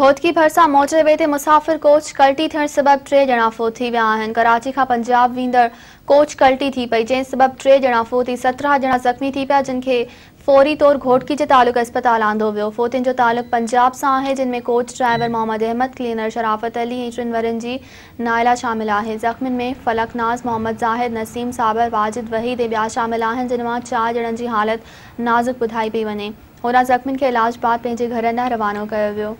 ઘોટકી वे મોટરવેતે मुसाफिर कोच कल्टी थे सबब टे जणा फोत थी कराची का पंजाब वींदर कोच कल्टी थी पई जंहिं सबब टे जणा फोती सत्रह जणा ज़ख़्मी थी पाया जिनके फौरी तौर घोटकी के तालुक़ अस्पताल आंदो वो फोतिन जो तालुक पंजाब से है जिन में coach driver Mohammad Ahmad cleaner Sharafat Ali ऐं वरन वरनि जी नायला शामिल है जख्मी में फलकनाज़ मोहम्मद ज़ाहिद नसीम साबर वाजिद वहीद ऐं शामिल आहिनि जिन मां चारि ॼणनि हालत नाज़ुक बुधाई पी वे हुन जख्मी के इलाज बाद घर न रवानो कयो